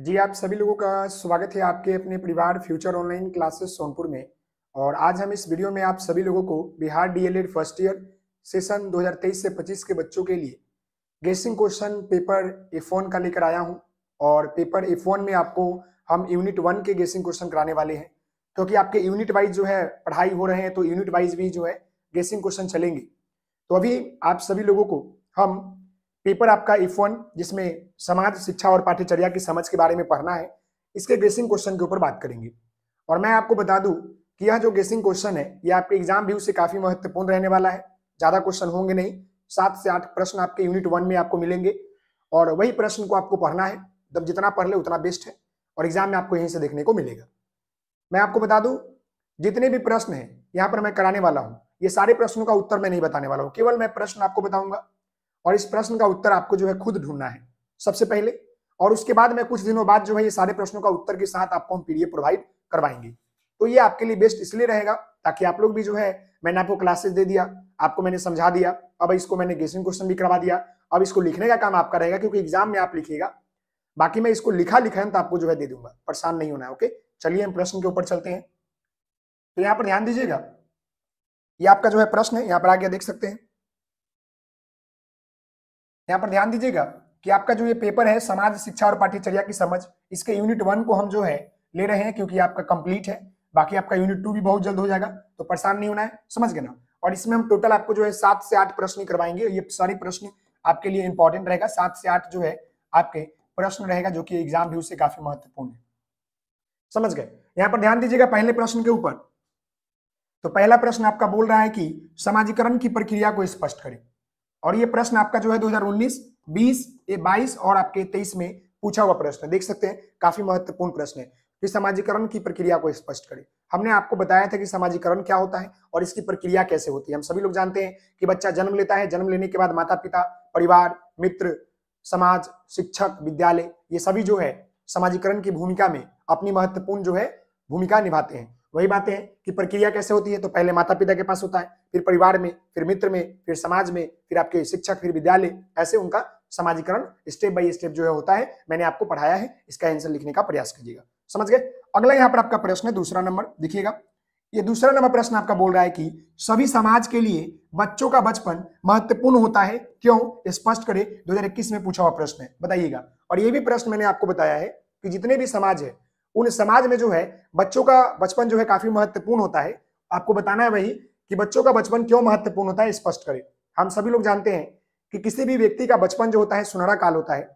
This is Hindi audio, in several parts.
जी आप सभी लोगों का स्वागत है आपके अपने परिवार फ्यूचर ऑनलाइन क्लासेस सोनपुर में और आज हम इस वीडियो में आप सभी लोगों को Bihar DElEd first year session 2023 से 25 के बच्चों के लिए गेसिंग क्वेश्चन पेपर एफ का लेकर आया हूं और पेपर एफ में आपको हम यूनिट वन के गेसिंग क्वेश्चन कराने वाले हैं क्योंकि आपके यूनिट वाइज जो है पढ़ाई हो रहे हैं तो यूनिट वाइज भी जो है गेसिंग क्वेश्चन चलेंगे तो अभी आप सभी लोगों को हम पेपर आपका इफ वन जिसमें समाज शिक्षा और पाठ्यचर्या की समझ के बारे में पढ़ना है इसके गेसिंग क्वेश्चन के ऊपर बात करेंगे और मैं आपको बता दूं कि यह जो गेसिंग क्वेश्चन है ये आपके एग्जाम व्यू से काफी महत्वपूर्ण रहने वाला है ज्यादा क्वेश्चन होंगे नहीं सात से आठ प्रश्न आपके यूनिट वन में आपको मिलेंगे और वही प्रश्न को आपको पढ़ना है जब जितना पढ़ ले उतना बेस्ट है और एग्जाम में आपको यहीं से देखने को मिलेगा मैं आपको बता दूं जितने भी प्रश्न हैं यहाँ पर मैं कराने वाला हूँ ये सारे प्रश्नों का उत्तर मैं नहीं बताने वाला हूँ केवल मैं प्रश्न आपको बताऊंगा और इस प्रश्न का उत्तर आपको जो है खुद ढूंढना है सबसे पहले और उसके बाद में कुछ दिनों बाद जो है ये सारे प्रश्नों का उत्तर के साथ आपको हम पीडीएफ प्रोवाइड करवाएंगे तो ये आपके लिए बेस्ट इसलिए रहेगा ताकि आप लोग भी जो है मैंने आपको क्लासेस दे दिया आपको मैंने समझा दिया अब इसको मैंने गेसिंग क्वेश्चन भी करवा दिया अब इसको लिखने का काम आपका रहेगा क्योंकि एग्जाम में आप लिखेगा बाकी मैं इसको लिखा लिखा तो आपको जो है दे दूंगा परेशान नहीं होना है ओके चलिए हम प्रश्न के ऊपर चलते हैं तो यहाँ पर ध्यान दीजिएगा ये आपका जो है प्रश्न है यहाँ पर आगे देख सकते हैं यहाँ पर ध्यान दीजिएगा कि आपका जो ये पेपर है समाज शिक्षा और पाठ्यचर्या की समझ इसके यूनिट वन को हम जो है ले रहे हैं क्योंकि आपका कंप्लीट है बाकी आपका यूनिट टू भी बहुत जल्द हो जाएगा तो परेशान नहीं होना है समझ गए ना और इसमें हम टोटल आपको जो है सात से आठ प्रश्न करवाएंगे ये सारे प्रश्न आपके लिए इंपॉर्टेंट रहेगा सात से आठ जो है आपके प्रश्न रहेगा जो कि एग्जाम व्यू से काफी महत्वपूर्ण है समझ गए यहाँ पर ध्यान दीजिएगा पहले प्रश्न के ऊपर तो पहला प्रश्न आपका बोल रहा है कि समाजीकरण की प्रक्रिया को स्पष्ट करें और ये प्रश्न आपका जो है 2019, 20, 22 और आपके 23 में पूछा हुआ प्रश्न देख सकते हैं काफी महत्वपूर्ण प्रश्न है फिर समाजीकरण की प्रक्रिया को स्पष्ट करें हमने आपको बताया था कि समाजीकरण क्या होता है और इसकी प्रक्रिया कैसे होती है हम सभी लोग जानते हैं कि बच्चा जन्म लेता है जन्म लेने के बाद माता पिता परिवार मित्र समाज शिक्षक विद्यालय ये सभी जो है समाजीकरण की भूमिका में अपनी महत्वपूर्ण जो है भूमिका निभाते हैं वही बातें हैं कि प्रक्रिया कैसे होती है तो पहले माता पिता के पास होता है फिर परिवार में फिर मित्र में फिर समाज में फिर आपके शिक्षक फिर विद्यालय ऐसे उनका समाजीकरण स्टेप बाय स्टेप जो है होता है मैंने आपको पढ़ाया है इसका आंसर लिखने का प्रयास कीजिएगा समझ गए अगला यहाँ पर आपका प्रश्न है दूसरा नंबर देखिएगा ये दूसरा नंबर प्रश्न आपका बोल रहा है कि सभी समाज के लिए बच्चों का बचपन महत्वपूर्ण होता है क्यों स्पष्ट करें 2021 में पूछा हुआ प्रश्न है बताइएगा और ये भी प्रश्न मैंने आपको बताया है कि जितने भी समाज है उन समाज में जो है बच्चों का बचपन जो है काफी महत्वपूर्ण होता है आपको बताना है वही कि बच्चों का बचपन क्यों महत्वपूर्ण होता है स्पष्ट करें हम सभी लोग जानते हैं कि किसी भी व्यक्ति का बचपन जो होता है सुनहरा काल होता है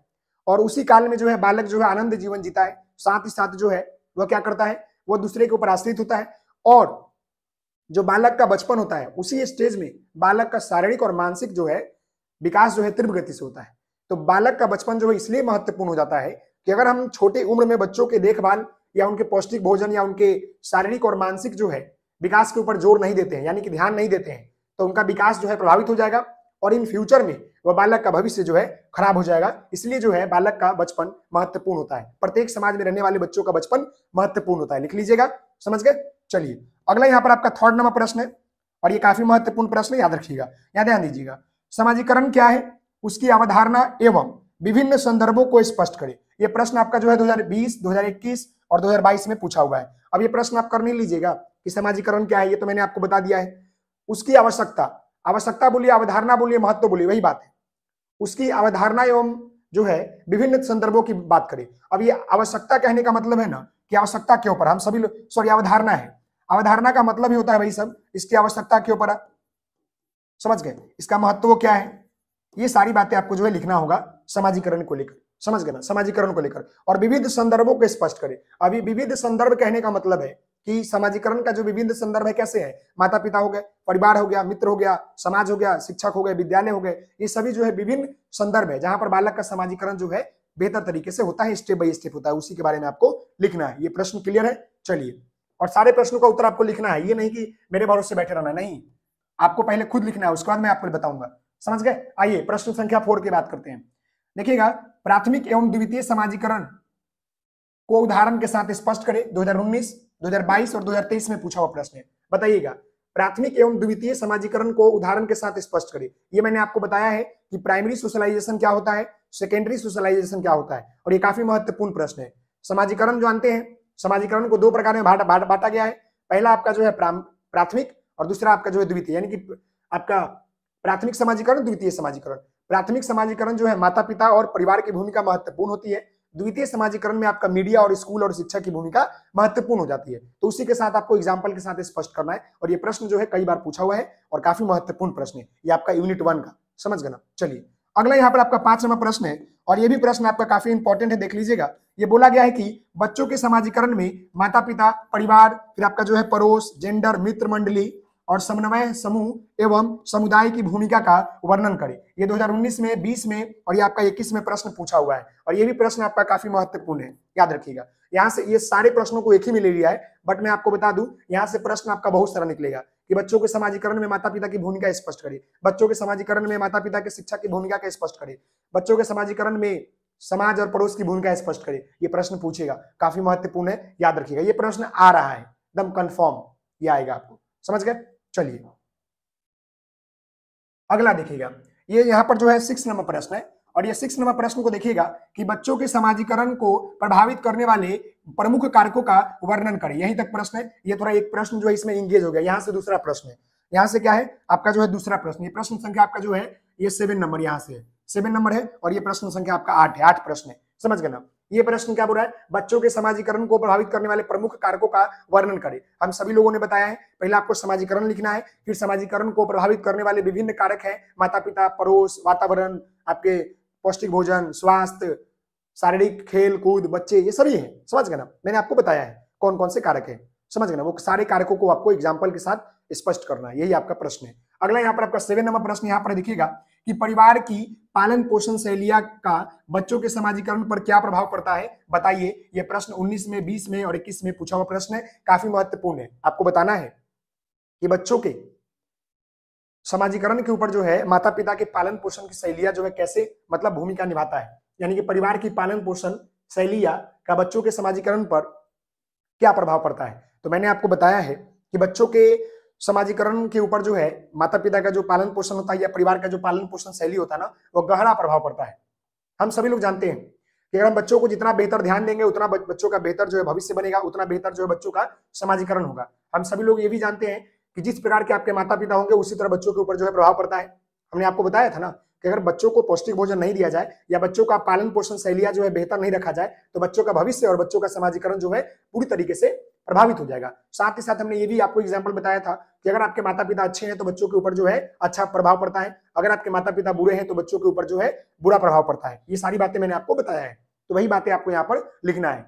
और उसी काल में जो है बालक जो है आनंद जीवन जीता है साथ ही साथ जो है वह क्या करता है वह दूसरे के ऊपर आश्रित होता है और जो बालक का बचपन होता है उसी स्टेज में बालक का शारीरिक और मानसिक जो है विकास जो है तीव्र गति से होता है तो बालक का बचपन जो है इसलिए महत्वपूर्ण हो जाता है कि अगर हम छोटी उम्र में बच्चों के देखभाल या उनके पौष्टिक भोजन या उनके शारीरिक और मानसिक जो है विकास के ऊपर जोर नहीं देते हैं यानी कि ध्यान नहीं देते हैं तो उनका विकास जो है प्रभावित हो जाएगा और इन फ्यूचर में वह बालक का भविष्य जो है खराब हो जाएगा इसलिए जो है बालक का बचपन महत्वपूर्ण होता है प्रत्येक समाज में रहने वाले बच्चों का बचपन महत्वपूर्ण होता है लिख लीजिएगा समझ गए चलिए अगला यहाँ पर आपका थर्ड नंबर प्रश्न है और ये काफी महत्वपूर्ण प्रश्न याद रखिएगा याद ध्यान दीजिएगा समाजीकरण क्या है उसकी अवधारणा एवं विभिन्न संदर्भों को स्पष्ट करें ये प्रश्न आपका जो है 2020, 2021 और 2022 में पूछा हुआ है अब ये प्रश्न आप कर नहीं लीजिएगा कि समाजीकरण क्या है ये तो मैंने आपको बता दिया है उसकी आवश्यकता आवश्यकता बोलिए अवधारणा बोलिए महत्व बोलिए वही बात है उसकी अवधारणा एवं जो है विभिन्न संदर्भों की बात करें अब ये आवश्यकता कहने का मतलब है ना कि आवश्यकता के ऊपर हम सभी सॉरी अवधारणा है अवधारणा का मतलब ही होता है भाई सब इसकी आवश्यकता के ऊपर समझ गए इसका महत्व क्या है ये सारी बातें आपको जो है लिखना होगा समाजीकरण को लेकर समझ गए ना समाजीकरण को लेकर और विविध संदर्भों को स्पष्ट करें अभी विविध संदर्भ कहने का मतलब है कि समाजीकरण का जो विभिन्न संदर्भ है कैसे है माता पिता हो गए परिवार हो गया मित्र हो गया समाज हो गया शिक्षक हो गए विद्यालय हो गए ये सभी जो है विभिन्न संदर्भ है जहां पर बालक का समाजीकरण जो है बेहतर तरीके से होता है स्टेप बाई स्टेप होता है उसी के बारे में आपको लिखना है ये प्रश्न क्लियर है चलिए और सारे प्रश्नों का उत्तर आपको लिखना है ये नहीं की मेरे भरोसे बैठे रहना नहीं आपको पहले खुद लिखना है उसके बाद मैं आपको बताऊंगा समझ गए आइए प्रश्न संख्या फोर की बात करते हैं देखिएगा प्राथमिक एवं द्वितीय समाजीकरण को उदाहरण के साथ स्पष्ट करें 2019, 2022 और 2023 में पूछा हुआ प्रश्न है बताइएगा प्राथमिक एवं द्वितीय समाजीकरण को उदाहरण के साथ स्पष्ट करें ये मैंने आपको बताया है कि प्राइमरी सोशलाइजेशन क्या होता है सेकेंडरी सोशलाइजेशन क्या होता है और ये काफी महत्वपूर्ण प्रश्न है समाजीकरण जानते हैं समाजीकरण को दो प्रकार में बांटा गया है पहला आपका जो है प्राथमिक और दूसरा आपका जो है द्वितीय यानी कि आपका प्राथमिक समाजीकरण द्वितीय समाजीकरण प्राथमिक समाजीकरण जो है माता पिता और परिवार की भूमिका महत्वपूर्ण होती है द्वितीय समाजीकरण में आपका मीडिया और स्कूल और शिक्षा की भूमिका महत्वपूर्ण हो जाती है तो उसी के साथ आपको एग्जाम्पल के साथ स्पष्ट करना है और ये प्रश्न जो है कई बार पूछा हुआ है और काफी महत्वपूर्ण प्रश्न है ये आपका यूनिट वन का समझ गए चलिए अगला यहाँ पर आपका पांच नंबर प्रश्न है और ये भी प्रश्न आपका काफी इंपॉर्टेंट है देख लीजिएगा ये बोला गया है कि बच्चों के समाजीकरण में माता पिता परिवार फिर आपका जो है पड़ोस जेंडर मित्र मंडली और समन्वय समूह एवं समुदाय की भूमिका का वर्णन करें ये 2019 में 20 में और ये आपका 21 में प्रश्न पूछा हुआ है और ये भी प्रश्न आपका काफी महत्वपूर्ण है याद रखिएगा यहाँ से ये सारे प्रश्नों को एक ही में ले लिया है बट मैं आपको बता दूं यहाँ से प्रश्न आपका बहुत सारा निकलेगा कि बच्चों के समाजीकरण में माता पिता की भूमिका स्पष्ट करें बच्चों के समाजीकरण में माता पिता की शिक्षा की भूमिका का स्पष्ट करें बच्चों के समाजीकरण में समाज और पड़ोस की भूमिका स्पष्ट करे ये प्रश्न पूछेगा काफी महत्वपूर्ण है याद रखिएगा ये प्रश्न आ रहा है एकदम कन्फर्म ये आएगा आपको समझ गए चलिए अगला देखिएगा ये यहाँ पर जो है सिक्स नंबर प्रश्न है और ये सिक्स नंबर प्रश्न को देखिएगा कि बच्चों के समाजीकरण को प्रभावित करने वाले प्रमुख कारकों का वर्णन करें यहीं तक प्रश्न है ये थोड़ा एक प्रश्न जो है इसमें इंगेज हो गया यहाँ से दूसरा प्रश्न है यहाँ से क्या है आपका जो है दूसरा प्रश्न ये प्रश्न संख्या आपका जो है ये सेवन नंबर यहाँ से सेवन नंबर है और ये प्रश्न संख्या आपका आठ है आठ प्रश्न है समझ गए ना ये प्रश्न क्या बोला है बच्चों के समाजीकरण को प्रभावित करने वाले प्रमुख कारकों का वर्णन करें हम सभी लोगों ने बताया है पहले आपको समाजीकरण लिखना है फिर समाजीकरण को प्रभावित करने वाले विभिन्न कारक है माता पिता पड़ोस वातावरण आपके पौष्टिक भोजन स्वास्थ्य शारीरिक खेल कूद बच्चे ये सभी है समझ गए ना मैंने आपको बताया है कौन कौन से कारक है समझ गए ना वो सारे कारकों को आपको एग्जाम्पल के साथ स्पष्ट करना है यही आपका प्रश्न है अगला यहाँ पर आपका सेवन नंबर प्रश्न यहाँ पर देखिएगा कि परिवार की पालन पोषण शैलिया का बच्चों के समाजीकरण पर क्या प्रभाव पड़ता है बताइए यह प्रश्न 19 में 20 में और 21 में पूछा हुआ प्रश्न है काफी महत्वपूर्ण है आपको बताना है कि बच्चों के समाजीकरण के ऊपर जो है माता पिता के पालन पोषण की शैलिया जो है कैसे मतलब भूमिका निभाता है यानी कि परिवार की पालन पोषण शैलिया का बच्चों के समाजीकरण पर क्या प्रभाव पड़ता है तो मैंने आपको बताया है कि बच्चों के समाजीकरण के ऊपर जो है माता पिता का जो पालन पोषण होता है या परिवार का जो पालन पोषण शैली होता है ना वो गहरा प्रभाव पड़ता है हम सभी लोग जानते हैं कि अगर हम बच्चों को जितना बेहतर ध्यान देंगे उतना बच्चों का बेहतर जो है भविष्य बनेगा उतना बेहतर जो है बच्चों का समाजीकरण होगा हम सभी लोग ये भी जानते हैं कि जिस प्रकार के आपके माता पिता होंगे उसी तरह बच्चों के ऊपर जो है प्रभाव पड़ता है हमने आपको बताया था ना कि अगर बच्चों को पौष्टिक भोजन नहीं दिया जाए या बच्चों का पालन पोषण शैलिया जो है बेहतर नहीं रखा जाए तो बच्चों का भविष्य और बच्चों का समाजीकरण जो है पूरी तरीके से प्रभावित हो जाएगा साथ ही साथ हमने ये भी आपको एग्जाम्पल बताया था कि अगर आपके माता पिता अच्छे हैं तो बच्चों के ऊपर जो है अच्छा प्रभाव पड़ता है अगर आपके माता पिता बुरे हैं तो बच्चों के ऊपर जो है बुरा प्रभाव पड़ता है ये सारी बातें मैंने आपको बताया है तो वही बातें आपको यहाँ पर लिखना है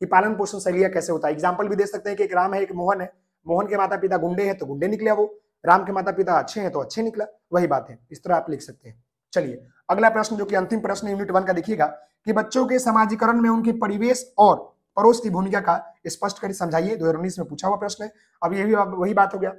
कि पालन पोषण शैलिया कैसे होता है एग्जाम्पल भी दे सकते हैं कि एक राम है एक मोहन है मोहन के माता पिता गुंडे हैं तो गुंडे निकले वो राम के माता पिता अच्छे हैं तो अच्छे निकला वही बात है इस तरह आप लिख सकते हैं चलिए अगला प्रश्न जो कि अंतिम प्रश्न यूनिट वन का देखिएगा कि बच्चों के समाजीकरण में उनके परिवेश और पड़ोस की भूमिका का स्पष्ट कर समझाइए दो में पूछा हुआ प्रश्न है अब ये भी वही बात हो गया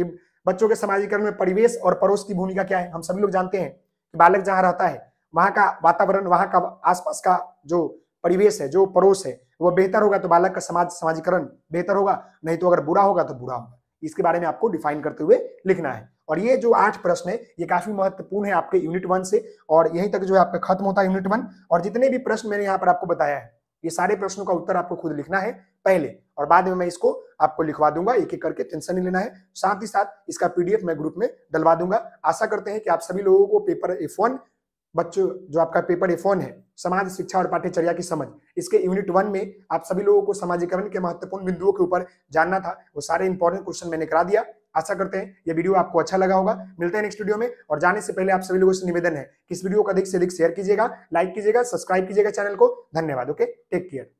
कि बच्चों के समाजीकरण में परिवेश और पड़ोस की भूमिका क्या है हम सभी लोग जानते हैं कि बालक जहाँ रहता है वहाँ का वातावरण वहां का आसपास का जो परिवेश है जो पड़ोस है वो बेहतर होगा तो बालक का समाज समाजीकरण बेहतर होगा नहीं तो अगर बुरा होगा तो बुरा होगा इसके बारे में आपको डिफाइन करते हुए लिखना है और ये जो आठ प्रश्न है ये काफी महत्वपूर्ण है आपके यूनिट वन से और यहीं तक जो है आपका खत्म होता है यूनिट वन और जितने भी प्रश्न मैंने यहाँ पर आपको बताया है ये सारे प्रश्नों का उत्तर आपको खुद लिखना है पहले और बाद में मैं इसको आपको लिखवा दूंगा एक एक करके टेंशन नहीं लेना है साथ ही साथ इसका पीडीएफ मैं ग्रुप में डलवा दूंगा आशा करते हैं कि आप सभी लोगों को पेपर एफ बच्चों जो आपका पेपर ए फोन है समाज शिक्षा और पाठ्यचर्या की समझ इसके यूनिट वन में आप सभी लोगों को समाजीकरण के महत्वपूर्ण बिंदुओं के ऊपर जानना था वो सारे इंपॉर्टेंट क्वेश्चन मैंने करा दिया आशा करते हैं ये वीडियो आपको अच्छा लगा होगा मिलते हैं नेक्स्ट वीडियो में और जाने से पहले आप सभी लोगों से निवेदन है कि इस वीडियो को अधिक से अधिक शेयर कीजिएगा लाइक कीजिएगा सब्सक्राइब कीजिएगा चैनल को धन्यवाद ओके टेक केयर